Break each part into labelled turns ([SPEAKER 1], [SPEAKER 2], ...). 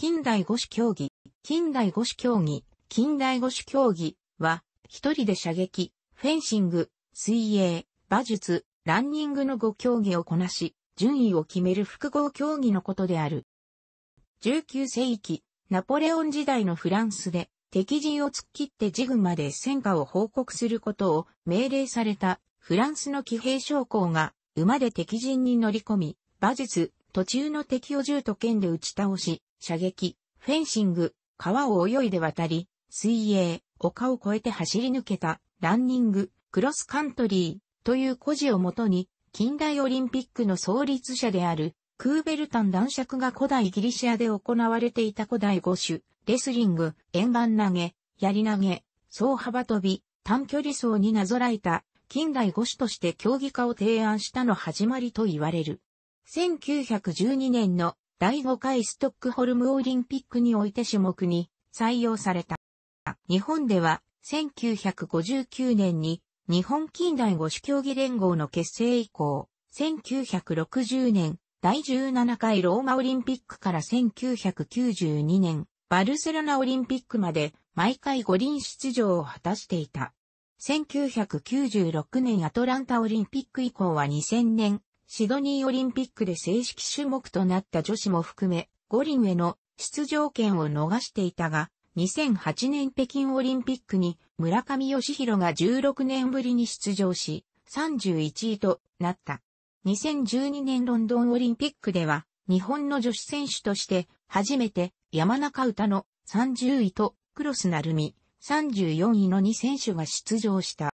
[SPEAKER 1] 近代五種競技、近代五種競技、近代五種競技は、一人で射撃、フェンシング、水泳、馬術、ランニングの5競技をこなし、順位を決める複合競技のことである。19世紀、ナポレオン時代のフランスで、敵陣を突っ切ってジグまで戦果を報告することを命令されたフランスの騎兵将校が馬で敵陣に乗り込み、馬術、途中の敵を銃と剣で打ち倒し、射撃、フェンシング、川を泳いで渡り、水泳、丘を越えて走り抜けた、ランニング、クロスカントリーという故事をもとに、近代オリンピックの創立者である、クーベルタン男爵が古代ギリシアで行われていた古代五種、レスリング、円盤投げ、槍投げ、総幅跳び、短距離走になぞらえた、近代五種として競技化を提案したの始まりと言われる。1912年の第5回ストックホルムオリンピックにおいて種目に採用された。日本では1959年に日本近代五種競技連合の結成以降、1960年第17回ローマオリンピックから1992年バルセロナオリンピックまで毎回五輪出場を果たしていた。1996年アトランタオリンピック以降は2000年シドニーオリンピックで正式種目となった女子も含め、五輪への出場権を逃していたが、2008年北京オリンピックに村上義弘が16年ぶりに出場し、31位となった。2012年ロンドンオリンピックでは、日本の女子選手として初めて山中歌の30位とクロスなるみ34位の2選手が出場した。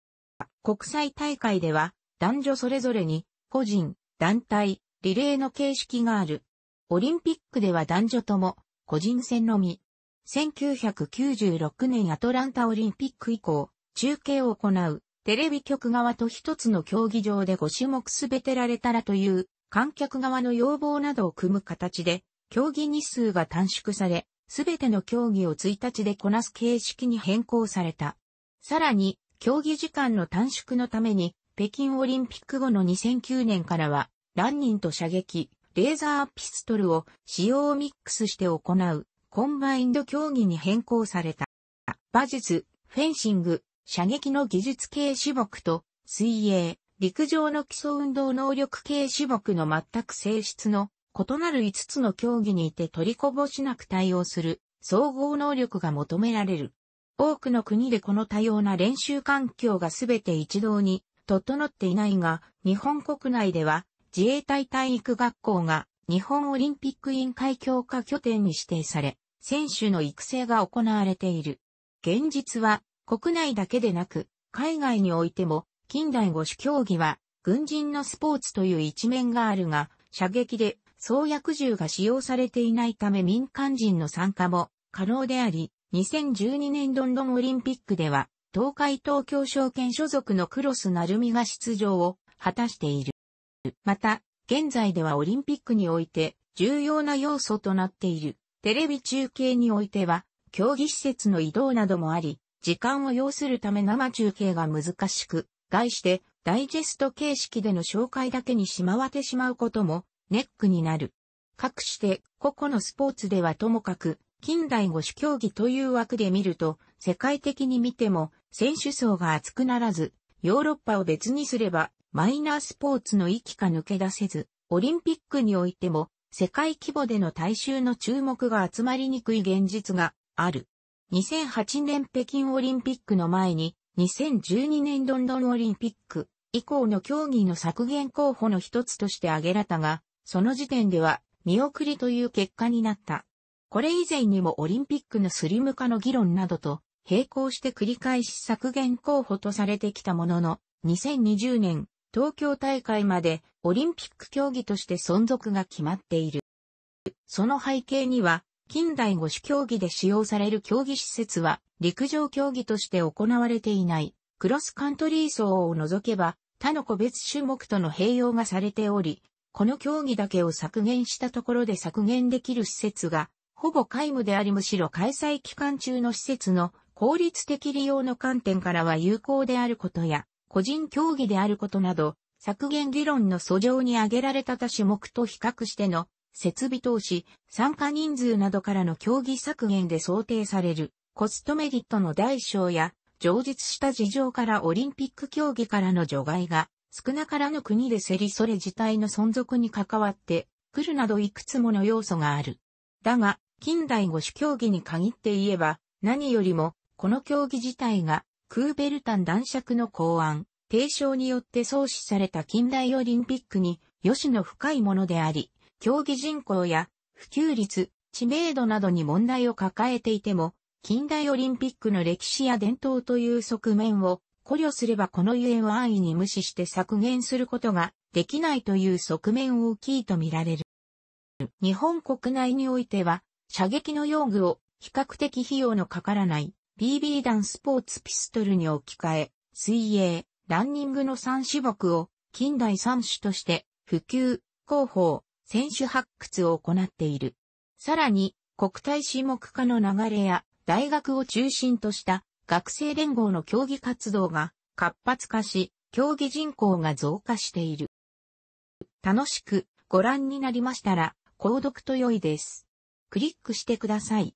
[SPEAKER 1] 国際大会では男女それぞれに個人、団体、リレーの形式がある。オリンピックでは男女とも、個人戦のみ。1996年アトランタオリンピック以降、中継を行う、テレビ局側と一つの競技場で5種目すべてられたらという、観客側の要望などを組む形で、競技日数が短縮され、すべての競技を1日でこなす形式に変更された。さらに、競技時間の短縮のために、北京オリンピック後の2009年からは、ランニンと射撃、レーザーピストルを使用をミックスして行う、コンバインド競技に変更された。馬術、フェンシング、射撃の技術系種目と、水泳、陸上の基礎運動能力系種目の全く性質の異なる5つの競技にて取りこぼしなく対応する総合能力が求められる。多くの国でこの多様な練習環境がすべて一堂に整っていないが、日本国内では自衛隊体育学校が日本オリンピック委員会強化拠点に指定され、選手の育成が行われている。現実は国内だけでなく、海外においても近代五種競技は軍人のスポーツという一面があるが、射撃で創薬銃が使用されていないため民間人の参加も可能であり、2012年ロンドンオリンピックでは東海東京証券所属のクロスなるみが出場を果たしている。また、現在ではオリンピックにおいて重要な要素となっている。テレビ中継においては、競技施設の移動などもあり、時間を要するため生中継が難しく、概して、ダイジェスト形式での紹介だけにしまわてしまうことも、ネックになる。かくして、個々のスポーツではともかく、近代五種競技という枠で見ると、世界的に見ても、選手層が厚くならず、ヨーロッパを別にすれば、マイナースポーツの域か抜け出せず、オリンピックにおいても、世界規模での大衆の注目が集まりにくい現実がある。2008年北京オリンピックの前に、2012年ロンドンオリンピック以降の競技の削減候補の一つとして挙げられたが、その時点では見送りという結果になった。これ以前にもオリンピックのスリム化の議論などと並行して繰り返し削減候補とされてきたものの、2020年、東京大会までオリンピック競技として存続が決まっている。その背景には、近代五種競技で使用される競技施設は、陸上競技として行われていない、クロスカントリー走を除けば、他の個別種目との併用がされており、この競技だけを削減したところで削減できる施設が、ほぼ皆無でありむしろ開催期間中の施設の効率的利用の観点からは有効であることや、個人競技であることなど、削減理論の素上に挙げられた他種目と比較しての、設備投資、参加人数などからの競技削減で想定される、コストメリットの代償や、上述した事情からオリンピック競技からの除外が、少なからぬ国で競りそれ自体の存続に関わってくるなどいくつもの要素がある。だが、近代五種競技に限って言えば、何よりもこの競技自体が、クーベルタン男爵の考案、提唱によって創始された近代オリンピックに、良しの深いものであり、競技人口や、普及率、知名度などに問題を抱えていても、近代オリンピックの歴史や伝統という側面を考慮すればこのゆえを安易に無視して削減することができないという側面を大きいと見られる。日本国内においては、射撃の用具を比較的費用のかからない BB 弾スポーツピストルに置き換え、水泳、ランニングの3種目を近代3種として普及、広報、選手発掘を行っている。さらに、国体種目化の流れや大学を中心とした学生連合の競技活動が活発化し、競技人口が増加している。楽しくご覧になりましたら、購読と良いです。クリックしてください。